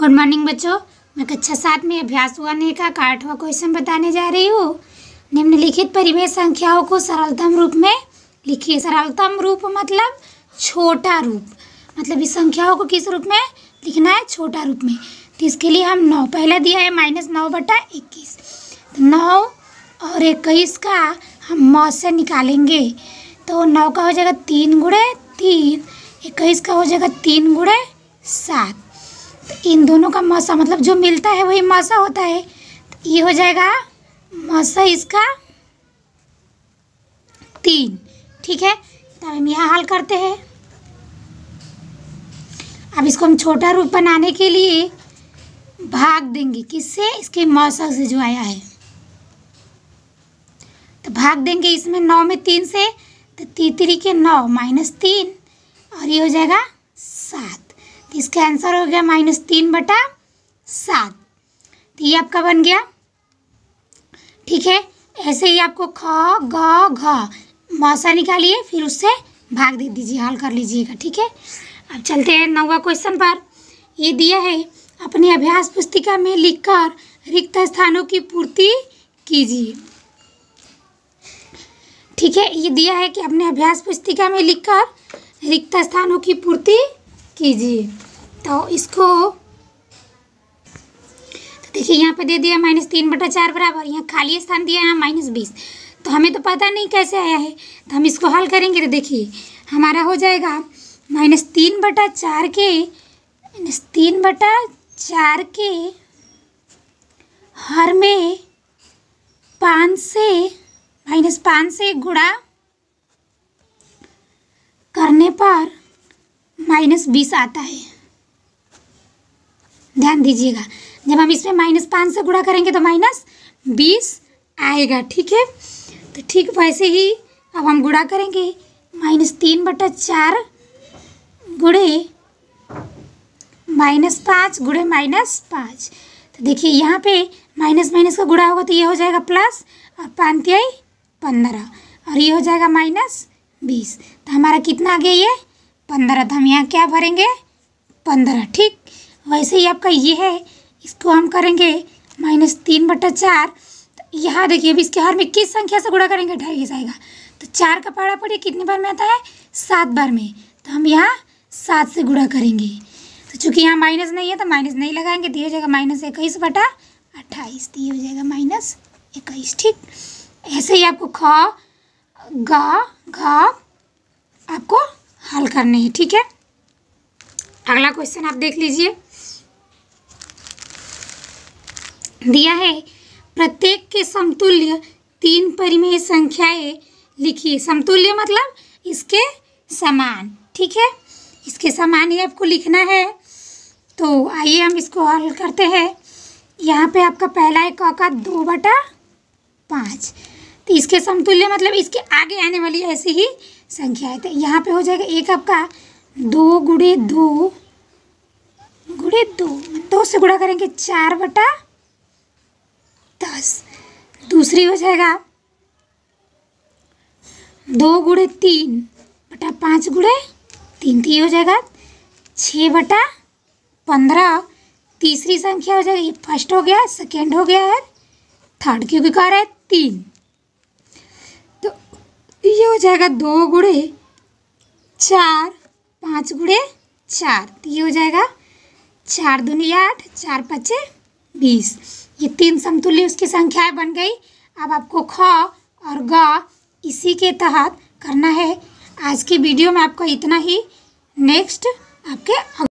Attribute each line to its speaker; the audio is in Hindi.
Speaker 1: गुड मॉर्निंग बच्चों मैं कक्षा अच्छा सात में अभ्यास वन का आठवा क्वेश्चन बताने जा रही हूँ निम्नलिखित परिवेश संख्याओं को सरलतम रूप में लिखिए सरलतम रूप मतलब छोटा रूप मतलब इस संख्याओं को किस रूप में लिखना है छोटा रूप में तो इसके लिए हम नौ पहला दिया है माइनस नौ बटा इक्कीस तो नौ और इक्कीस का हम मौ से निकालेंगे तो नौ का हो जाएगा तीन गुड़े तीन इक्कीस का हो जाएगा तीन गुड़े सात इन दोनों का मसा मतलब जो मिलता है वही मसा होता है तो ये हो जाएगा मसा इसका तीन ठीक है तब हम यहाँ हल करते हैं अब इसको हम छोटा रूप बनाने के लिए भाग देंगे किससे इसके मौसम से जो आया है तो भाग देंगे इसमें नौ में तीन से तो तीतरी के नौ माइनस तीन और ये हो जाएगा सात तो इसका आंसर हो गया माइनस तीन बटा सात तो ये आपका बन गया ठीक है ऐसे ही आपको ख ग घ मौसा निकालिए फिर उससे भाग दे दीजिए हल कर लीजिएगा ठीक है अब चलते हैं नौवा क्वेश्चन पर ये दिया है अपने अभ्यास पुस्तिका में लिखकर रिक्त स्थानों की पूर्ति कीजिए ठीक है ये दिया है कि अपने अभ्यास पुस्तिका में लिखकर रिक्त स्थानों की पूर्ति कीजिए तो इसको तो देखिए यहाँ पे दे दिया माइनस तीन बटा चार बराबर यहाँ खाली स्थान दिया यहाँ माइनस बीस तो हमें तो पता नहीं कैसे आया है तो हम इसको हल करेंगे तो देखिए हमारा हो जाएगा माइनस तीन बटा चार के माइनस तीन बटा चार के हर में पाँच से माइनस पाँच से गुणा करने पर माइनस बीस आता है ध्यान दीजिएगा जब हम इसमें माइनस पाँच से गुणा करेंगे तो माइनस बीस आएगा ठीक है तो ठीक वैसे ही अब हम गुणा करेंगे माइनस तीन बटा चार गुड़े माइनस पाँच गुड़े माइनस पाँच तो देखिए यहाँ पे माइनस माइनस का गुड़ा होगा तो ये हो जाएगा प्लस और पाँच पंद्रह और ये हो जाएगा माइनस बीस तो हमारा कितना आ गया ये पंद्रह तो हम यहाँ क्या भरेंगे पंद्रह ठीक वैसे ही आपका ये है इसको हम करेंगे माइनस तीन बटा चार तो यहाँ देखिए अभी इसके हर में किस संख्या से गुणा करेंगे ढाई आएगा तो चार का पाड़ा पड़ी कितने बार में आता है सात बार में तो हम यहाँ सात से गुणा करेंगे तो चूँकि यहाँ माइनस नहीं है तो माइनस नहीं लगाएंगे दिए हो जाएगा माइनस इक्कीस बटा अट्ठाईस दिए हो जाएगा माइनस इक्कीस ठीक ऐसे ही आपको ख ग घ आपको हल करने हैं ठीक है अगला क्वेश्चन आप देख लीजिए दिया है प्रत्येक के समतुल्य तीन परिमेय संख्याएं लिखिए समतुल्य मतलब इसके समान ठीक है इसके समान ही आपको लिखना है तो आइए हम इसको हल करते हैं यहाँ पे आपका पहला है क का दो बटा पाँच तो इसके समतुल्य मतलब इसके आगे आने वाली ऐसी ही संख्या है तो यहाँ पे हो जाएगा एक आपका दो गुड़े दो गुड़े दो दो से गुड़ा करेंगे चार बटा दस दूसरी हो जाएगा दो गुड़े तीन बटा पाँच गुड़े तीन तीन तो हो जाएगा छः बटा पंद्रह तीसरी संख्या हो जाएगी फर्स्ट हो गया सेकेंड हो गया है थर्ड क्योंकि कह रहा है तीन ये हो जाएगा दो गुड़े चार पाँच गुड़े चार तो ये हो जाएगा चार दुनिया आठ चार पचे बीस ये तीन समतुल्य उसकी संख्याएं बन गई अब आपको ख और ग इसी के तहत करना है आज की वीडियो में आपको इतना ही नेक्स्ट आपके